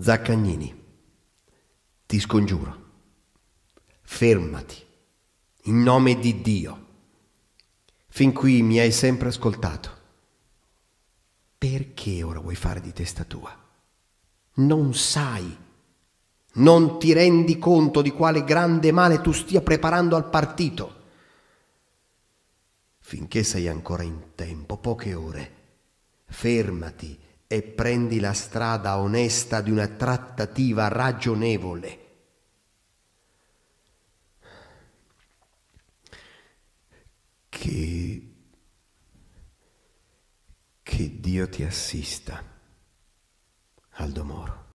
Zaccagnini, ti scongiuro, fermati, in nome di Dio. Fin qui mi hai sempre ascoltato. Perché ora vuoi fare di testa tua? Non sai, non ti rendi conto di quale grande male tu stia preparando al partito. Finché sei ancora in tempo, poche ore, fermati e prendi la strada onesta di una trattativa ragionevole. Che, che Dio ti assista, Aldo Moro.